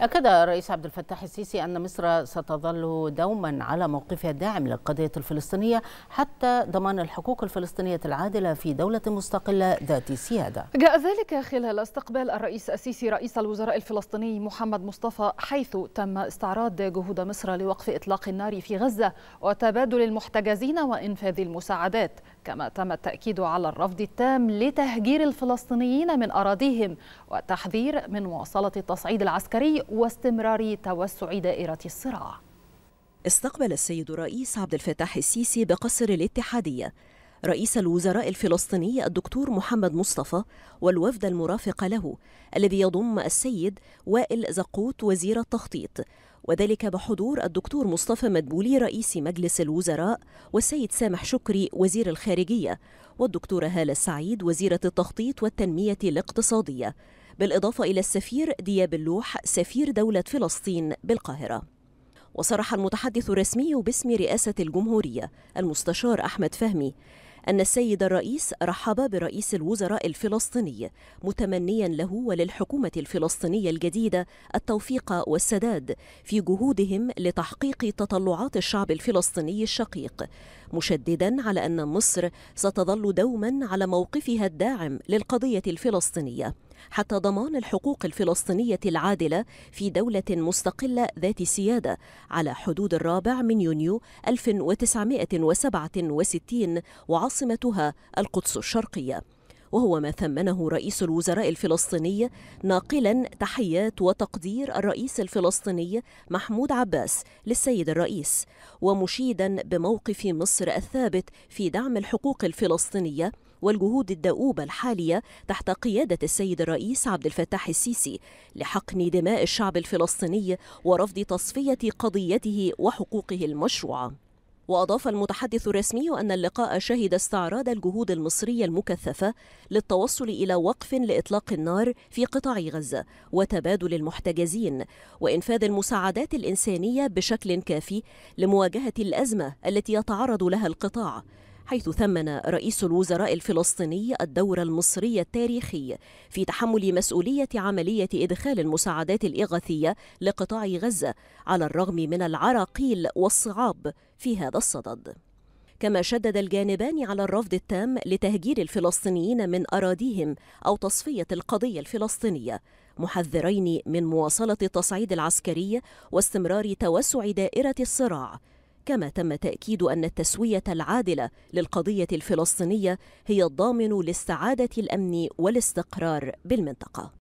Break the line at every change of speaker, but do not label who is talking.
أكد الرئيس عبد الفتاح السيسي أن مصر ستظل دوما على موقفها الداعم للقضية الفلسطينية حتى ضمان الحقوق الفلسطينية العادلة في دولة مستقلة ذات سيادة
جاء ذلك خلال استقبال الرئيس السيسي رئيس الوزراء الفلسطيني محمد مصطفى حيث تم استعراض جهود مصر لوقف إطلاق النار في غزة وتبادل المحتجزين وإنفاذ المساعدات كما تم التأكيد على الرفض التام لتهجير الفلسطينيين من أراضيهم وتحذير من مواصلة التصعيد العسكري واستمرار توسع دائرة الصراع
استقبل السيد الرئيس عبد الفتاح السيسي بقصر الاتحادية رئيس الوزراء الفلسطيني الدكتور محمد مصطفى والوفد المرافق له الذي يضم السيد وائل زقوت وزير التخطيط وذلك بحضور الدكتور مصطفى مدبولي رئيس مجلس الوزراء والسيد سامح شكري وزير الخارجية والدكتورة هالة السعيد وزيرة التخطيط والتنمية الاقتصادية بالإضافة إلى السفير دياب اللوح سفير دولة فلسطين بالقاهرة وصرح المتحدث الرسمي باسم رئاسة الجمهورية المستشار أحمد فهمي أن السيد الرئيس رحب برئيس الوزراء الفلسطيني متمنيا له وللحكومة الفلسطينية الجديدة التوفيق والسداد في جهودهم لتحقيق تطلعات الشعب الفلسطيني الشقيق مشددا على أن مصر ستظل دوما على موقفها الداعم للقضية الفلسطينية حتى ضمان الحقوق الفلسطينية العادلة في دولة مستقلة ذات سيادة على حدود الرابع من يونيو 1967 وعاصمتها القدس الشرقية وهو ما ثمنه رئيس الوزراء الفلسطيني ناقلا تحيات وتقدير الرئيس الفلسطيني محمود عباس للسيد الرئيس ومشيدا بموقف مصر الثابت في دعم الحقوق الفلسطينيه والجهود الدؤوبة الحالية تحت قيادة السيد الرئيس عبد الفتاح السيسي لحقن دماء الشعب الفلسطيني ورفض تصفية قضيته وحقوقه المشروعة وأضاف المتحدث الرسمي أن اللقاء شهد استعراض الجهود المصرية المكثفة للتوصل إلى وقف لإطلاق النار في قطاع غزة وتبادل المحتجزين وإنفاذ المساعدات الإنسانية بشكل كافي لمواجهة الأزمة التي يتعرض لها القطاع حيث ثمن رئيس الوزراء الفلسطيني الدور المصري التاريخي في تحمل مسؤولية عملية إدخال المساعدات الإغاثية لقطاع غزة على الرغم من العراقيل والصعاب في هذا الصدد كما شدد الجانبان على الرفض التام لتهجير الفلسطينيين من أراضيهم أو تصفية القضية الفلسطينية محذرين من مواصلة التصعيد العسكري واستمرار توسع دائرة الصراع كما تم تأكيد أن التسوية العادلة للقضية الفلسطينية هي الضامن للسعادة الأمن والاستقرار بالمنطقة